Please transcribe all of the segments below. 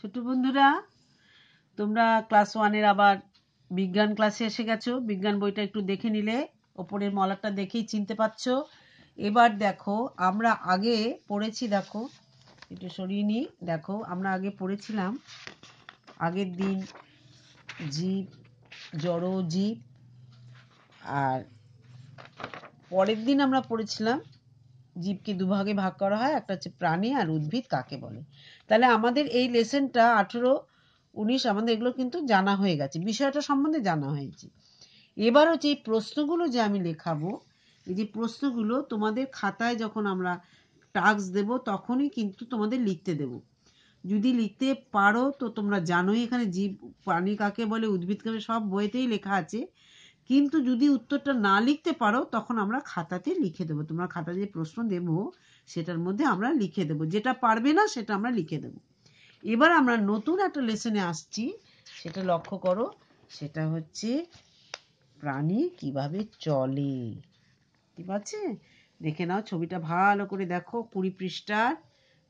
ছোট্ট বন্ধুরা তোমরা ক্লাস ওয়ানের আবার বিজ্ঞান ক্লাসে এসে গেছো বিজ্ঞান বইটা একটু দেখে নিলে ওপরের মলারটা দেখেই চিনতে পারছ এবার দেখো আমরা আগে পড়েছি দেখো একটু সরিয়ে নিই দেখো আমরা আগে পড়েছিলাম আগের দিন জীব জড় জীব আর পরের দিন আমরা পড়েছিলাম জীবকে দুভাগে ভাগ করা হয় একটা হচ্ছে প্রাণী আর উদ্ভিদ কাকে বলে তাহলে আমাদের এই লেসেনটা আঠেরো উনিশ আমাদের এগুলো কিন্তু জানা হয়ে গেছে বিষয়টা সম্বন্ধে জানা হয়েছে এবার হচ্ছে এই প্রশ্নগুলো যে আমি লেখাবো এই যে প্রশ্নগুলো তোমাদের খাতায় যখন আমরা টাস্ক দেব তখনই কিন্তু তোমাদের লিখতে দেব যদি লিখতে পারো তো তোমরা জানোই এখানে জীব প্রাণী কাকে বলে উদ্ভিদ কাকে সব বইতেই লেখা আছে কিন্তু যদি উত্তরটা না লিখতে পারো তখন আমরা খাতাতে লিখে দেবো তোমরা খাতাতে যে প্রশ্ন দেব সেটার মধ্যে আমরা লিখে দেব যেটা পারবে না সেটা আমরা লিখে দেব এবার আমরা নতুন একটা লেসনে আসছি সেটা লক্ষ্য করো সেটা হচ্ছে প্রাণী কিভাবে চলে ঠিক আছে দেখে নাও ছবিটা ভালো করে দেখো কুড়ি পৃষ্ঠার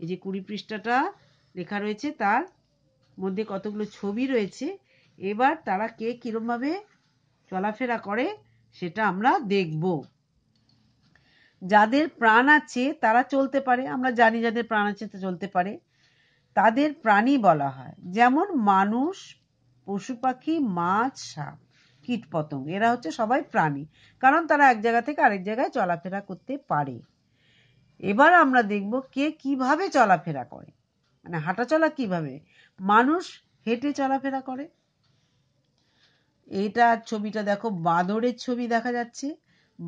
এই যে কুড়ি পৃষ্ঠাটা লেখা রয়েছে তার মধ্যে কতগুলো ছবি রয়েছে এবার তারা কে কীরমভাবে চলাফেরা করে সেটা আমরা দেখব যাদের প্রাণ আছে তারা চলতে পারে আমরা জানি যাদের প্রাণ আছে তো চলতে পারে তাদের প্রাণী বলা হয় যেমন মানুষ পশু পাখি মাছ সাপ কীট পতঙ্গ এরা হচ্ছে সবাই প্রাণী কারণ তারা এক জায়গা থেকে আরেক জায়গায় চলাফেরা করতে পারে এবার আমরা দেখব কে কিভাবে চলাফেরা করে মানে হাঁটাচলা কিভাবে মানুষ হেঁটে চলাফেরা করে এটা ছবিটা দেখো বাঁদরের ছবি দেখা যাচ্ছে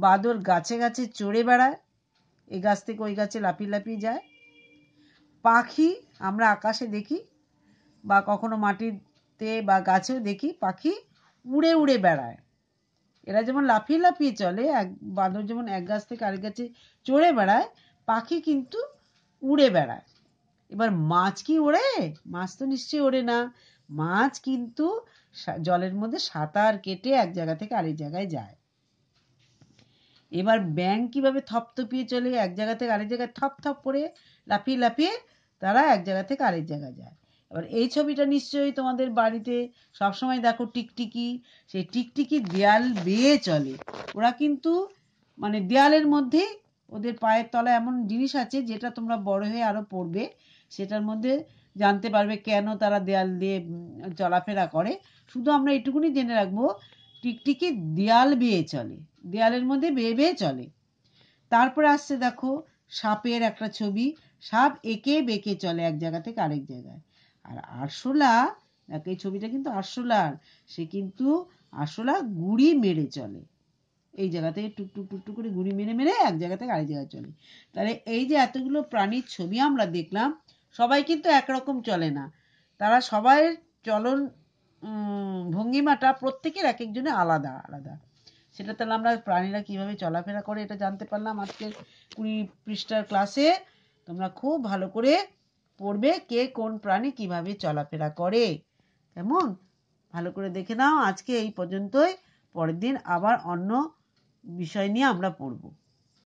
বাঁদর গাছে গাছে চড়ে বেড়ায় এ গাছ থেকে ওই গাছে লাফিয়ে লাফিয়ে যায় পাখি আমরা আকাশে দেখি বা কখনো মাটিতে বা গাছেও দেখি পাখি উড়ে উড়ে বেড়ায় এরা যেমন লাফিয়ে লাফিয়ে চলে এক বাঁদর যেমন এক গাছ থেকে আরেক গাছে চড়ে বেড়ায় পাখি কিন্তু উড়ে বেড়ায় এবার মাছ কি ওড়ে মাছ তো নিশ্চয়ই ওড়ে না মাছ কিন্তু জলের মধ্যে সাঁতার কেটে এক জায়গা থেকে আরেক জায়গায় যায় এবার ব্যাঙ কিভাবে থপথপিয়ে চলে এক জায়গা থেকে আরেক জায়গায় থপ থপ করে লাফিয়ে লাফিয়ে তারা এক জায়গা থেকে আরেক জায়গায় যায় এবার এই ছবিটা নিশ্চয়ই তোমাদের বাড়িতে সবসময় দেখো টিকটিকি সেই টিকটিকি দেয়াল বেয়ে চলে ওরা কিন্তু মানে দেয়ালের মধ্যে ওদের পায়ের তলা এমন জিনিস আছে যেটা তোমরা বড় হয়ে আরো পড়বে সেটার মধ্যে জানতে পারবে কেন তারা দেয়াল দিয়ে চলাফেরা করে শুধু আমরা এটুকুনি জেনে রাখবো টিকটিকি দেয়াল বেয়ে চলে দেয়ালের মধ্যে বেয়ে বেয়ে চলে তারপরে আসছে দেখো সাপের একটা ছবি সাপ এঁকে বেঁকে চলে এক জায়গা থেকে আরেক জায়গায় আর আরশোলা দেখো এই ছবিটা কিন্তু আরশোলার সে কিন্তু আরশোলা গুড়ি মেরে চলে এই জায়গা থেকে টুকটুক টুকটুক করে গুড়ি মেরে মেরে এক জায়গা থেকে আরেক জায়গায় চলে তাহলে এই যে এতগুলো প্রাণীর ছবি আমরা দেখলাম সবাই কিন্তু একরকম চলে না তারা সবাই চলন ভঙ্গিমাটা প্রত্যেকের এক একজনে আলাদা আলাদা সেটা তাহলে আমরা প্রাণীরা কীভাবে চলাফেরা করে এটা জানতে পারলাম আজকের কুড়ি পৃষ্ঠার ক্লাসে তোমরা খুব ভালো করে পড়বে কে কোন প্রাণী কিভাবে চলাফেরা করে কেমন ভালো করে দেখে নাও আজকে এই পর্যন্তই পরের দিন আবার অন্য বিষয় নিয়ে আমরা পড়বো